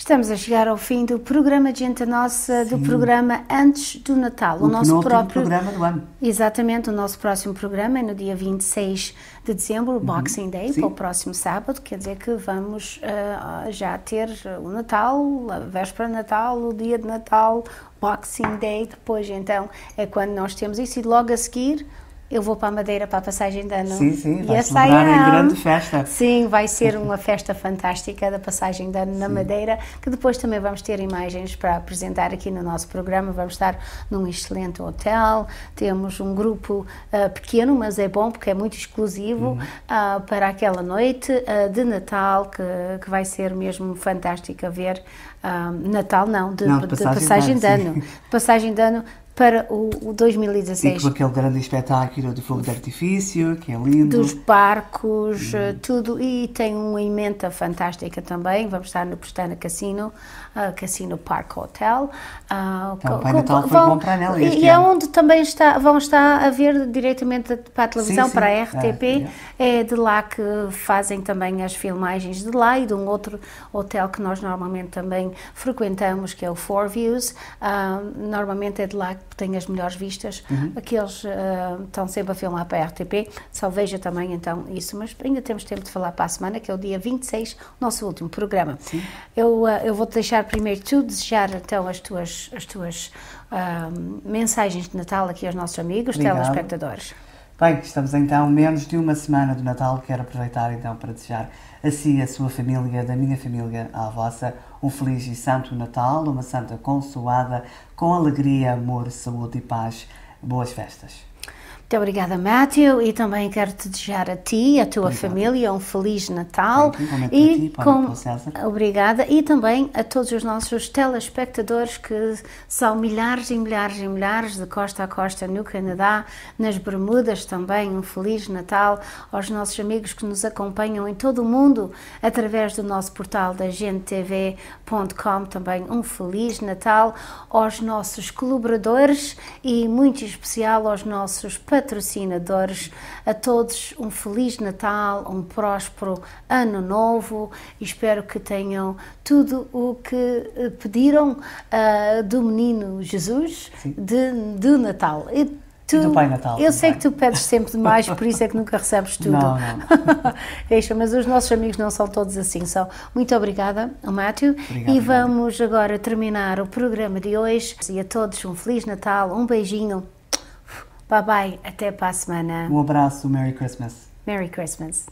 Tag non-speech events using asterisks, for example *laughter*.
Estamos a chegar ao fim do programa Gente Nossa, Sim. do programa Antes do Natal. O, o nosso é próprio programa do ano. Exatamente, o nosso próximo programa é no dia 26 de dezembro, o uhum. Boxing Day, Sim. para o próximo sábado, quer dizer que vamos uh, já ter o Natal, a véspera de Natal, o dia de Natal, Boxing Day, depois então é quando nós temos isso e logo a seguir eu vou para a Madeira para a passagem de ano. Sim, sim, vai yes, celebrar em grande festa. Sim, vai ser *laughs* uma festa fantástica da passagem de ano na Madeira, que depois também vamos ter imagens para apresentar aqui no nosso programa. Vamos estar num excelente hotel, temos um grupo uh, pequeno, mas é bom porque é muito exclusivo uh, para aquela noite uh, de Natal, que, que vai ser mesmo fantástica ver. Ah, Natal não, de, não, de passagem, de, passagem de ano. De passagem de ano para o, o 2016. Tipo e com aquele grande espetáculo de fogo de artifício, que é lindo. Dos barcos, hum. Eh, tudo. E tem uma emenda fantástica também. Vamos estar no Prestana Casino, uh, Casino Park Hotel. Uh, então, com, o Natal foi vão, bom para ela E é onde também está, vão estar a ver diretamente para a televisão, sim, sim. para a RTP. Ah, é. é de lá que fazem também as filmagens de lá e de um outro hotel que nós normalmente também frequentamos, que é o Four Views. Uh, normalmente é de lá tem as melhores vistas. Uhum. Aqueles uh, eh, estão sempre a filmar para a RTP. Só veja também então isso, mas ainda temos tempo de falar para a semana, que é o dia 26, nosso último programa. Eu, uh, eu vou-te deixar primeiro tu desejar então as tuas, as tuas uh, mensagens de Natal aqui aos nossos amigos, Obrigado. telespectadores. Bem, estamos então menos de uma semana do Natal. Quero aproveitar então para desejar a si, a sua família, da minha família, à vossa, um feliz e santo Natal, uma santa consoada, com alegria, amor, saúde e paz. Boas festas. Muito obrigada, Matthew, e também quero te desejar a ti e a tua obrigada. família um feliz Natal. E com... Obrigada. E também a todos os nossos telespectadores que são milhares e milhares e milhares de costa a costa no Canadá, nas Bermudas também. Um feliz Natal aos nossos amigos que nos acompanham em todo o mundo através do nosso portal da gntv.com. Também um feliz Natal aos nossos colaboradores e muito especial aos nossos patrocinadores. A todos um Feliz Natal, um próspero Ano Novo e espero que tenham tudo o que eh, pediram uh, do menino Jesus de, do Natal. E, Tu, do Pai Natal. Eu sei que tu pedes sempre demais, por isso é que nunca recebes *laughs* tudo. Não, não. *laughs* Deixa, mas os nossos amigos não são todos assim. São. Muito obrigada ao Mátio. E vamos agora terminar o programa de hoje. E a todos um Feliz Natal, um beijinho Bye bye, até para a semana. Um abraço, Merry Christmas. Merry Christmas.